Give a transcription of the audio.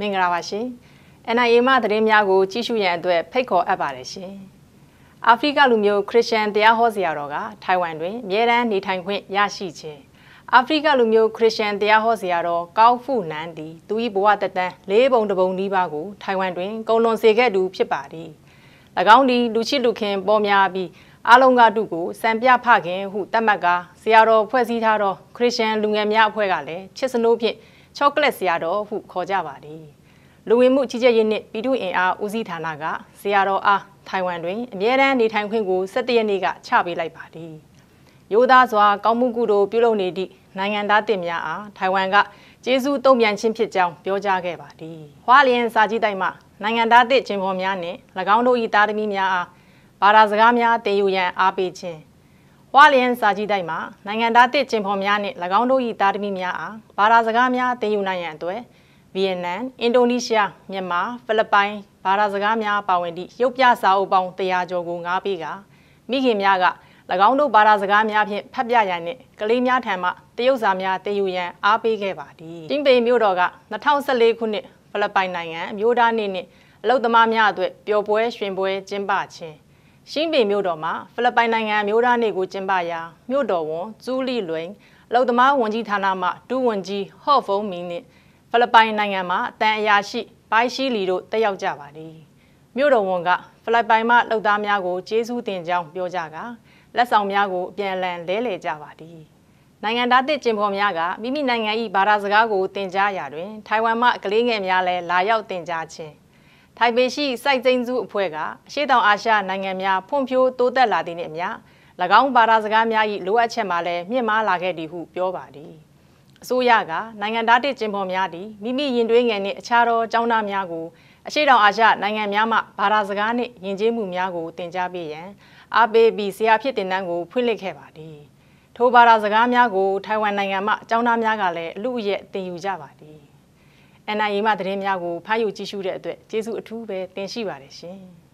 မင်္ဂလာပါရှင် NIA မှသတင်းများကို ကြည့်ရှုရန်အတွက်ဖိတ်ခေါ်အပ်ပါတယ်ရှင်အာဖရိကလူမျိုးခရစ်ယာန်တရားဟောဆရာတော်ကထိုင်ဝမ်တွင်အမြဲတမ်းနေထိုင်ခွင့်ရရှိခြင်းအာဖရိကလူမျိုးခရစ်ယာန်တရားဟောဆရာတော် ကောက်ဖူနန်သည်သူ၏ဘဝတတန်း၄ပုံတပုံနီးပါးကိုထိုင်ဝမ်တွင် ကုံလွန်စေခဲ့သူဖြစ်ပါသည်၎င်းသည်လူချစ်လူခင်ပေါ်များပြီးအလုံးကတုကိုစံပြဖခင်ဟုသတ်မှတ်ကာဆရာတော်ဖွဲ့စည်းထားသော ခရစ်ယာန်လူငယ်များအဖွဲ့ကလည်းချစ်စနိုးဖြင့်ချောကလက်ဆရာတော်ဟုခေါ်ကြပါတယ်လူဝင်မှုကြီးကြပ်ရေးနှင့် ပြည်သူ့အင်အားဦးစီးဌာနကဆရာတော်အားထိုင်ဝမ်တွင်အမြဲတမ်းနေထိုင်ခွင့်ကို17ရက်နေ့ကချပေးလိုက်ပါသည်ရိုးသားစွာကောင်းမှုကုသိုလ်ပြုလုပ်နေသည့်နိုင်ငံသားတင်များအားထိုင်ဝမ်ကကျေးဇူးတုံ့ပြန်ခြင်းဖြစ်ကြောင်းပြောကြားခဲ့ပါသည်။ဟွာလျင်စာကြီးတိုက်မှနိုင်ငံသားတင်ချင်းပေါ်များနှင့်၎င်းတို့၏သားသမီးများအားဘာသာစကားများတင်ယူရန်အားပေးခြင်းဝါလျန်စာကြီးတိုက်မှာနိုင်ငံသားတစ်ကျင်ဖော်များနှင့်၎င်းတို့၏သားသမီးများအားဘာသာစကားများသင်ယူနိုင်ရန်အတွက်ဗီယက်နမ်အင်ဒိုနီးရှားမြန်မာဖိလစ်ပိုင်ဘာသာစကားများပါဝင်သည့်ရုပ်ပြစာအုပ်ပေါင်း100ကျော်ကိုငားပေးကမိခင်များက၎င်းတို့ဘာသာစကားများဖြင့်ဖတ်ပြရန်နှင့်ကလေးများထံမှတရုပ်စာများသင်ယူရန်အားပေးခဲ့ပါသည်။တင်းပေမြို့တော်က2014ခုနှစ်ဖိလစ်ပိုင်နိုင်ငံအမျိုးသားနေ့နှင့်အလုသမားများအတွက်ပျော်ပွဲရွှင်ပွဲကျင်းပခြင်းရှင်းပင်မြို့တော်မှာဖိလစ်ပိုင်နိုင်ငံအမျိုးသားနေ့ကိုကျင်းပရာမြို့တော်ဝန်ကျူးလီလွင်အလုံသမားဝန်ကြီးဌာနမှဒူးဝန်ကြီးဟော့ဖုံမီနှင့်ဖိလစ်ပိုင်နိုင်ငံမှာအတန်အရာရှိဘိုင်းရှိလီတို့တက်ရောက်ကြပါသည်မြို့တော်ဝန်ကဖိလစ်ပိုင်မှလှုပ်သားများကိုကျေးဇူးတင်ကြောင်းပြောကြကာလက်ဆောင်များကိုအပြန်အလှန်လဲလှယ်ကြပါသည်နိုင်ငံသားတစ်ကျင်ပေါ်များကမိမိနိုင်ငံ၏ဘာသာစကားကိုတင်ကြားရာတွင်ထိုင်ဝမ်မှကလေးငယ်များလည်းလာရောက်တင်ကြားခြင်းထိုင်ပေရှိစိုက်ကျင်းစုအဖွဲ့ကအရှေ့တောင်အာရှနိုင်ငံများဖွံ့ဖြိုးတိုးတက်လာသည့်နှင့်အမျှ၎င်းဘာသာစကားများ၏လိုအပ်ချက်မှာလည်းမြင့်မားလာခဲ့သည်ဟုပြောပါသည်အစိုးရကနိုင်ငံသားတစ်ကျင်းပေါ်များသည်မိမိရင်တွင်းငယ်နှင့်အခြားသောကျောင်းသားများကိုအရှိတောင်အာရှနိုင်ငံများမှဘာသာစကားနှင့်ယဉ်ကျေးမှုများကိုတင် जा ပေးရန်အားပေးပြီးဆရာဖြစ်တင်တန်းကိုဖွင့်လှစ်ခဲ့ပါသည်ထိုဘာသာစကားများကိုထိုင်ဝမ်နိုင်ငံမှကျောင်းသားများကလည်းအလူအယက်တင်ယူကြပါသည် NIA မှသတင်းများကိုဖတ်ယူကြည့်ရှုတဲ့အတွက်ကျေးဇူးအထူးပဲတင်ရှိပါတယ်ရှင်။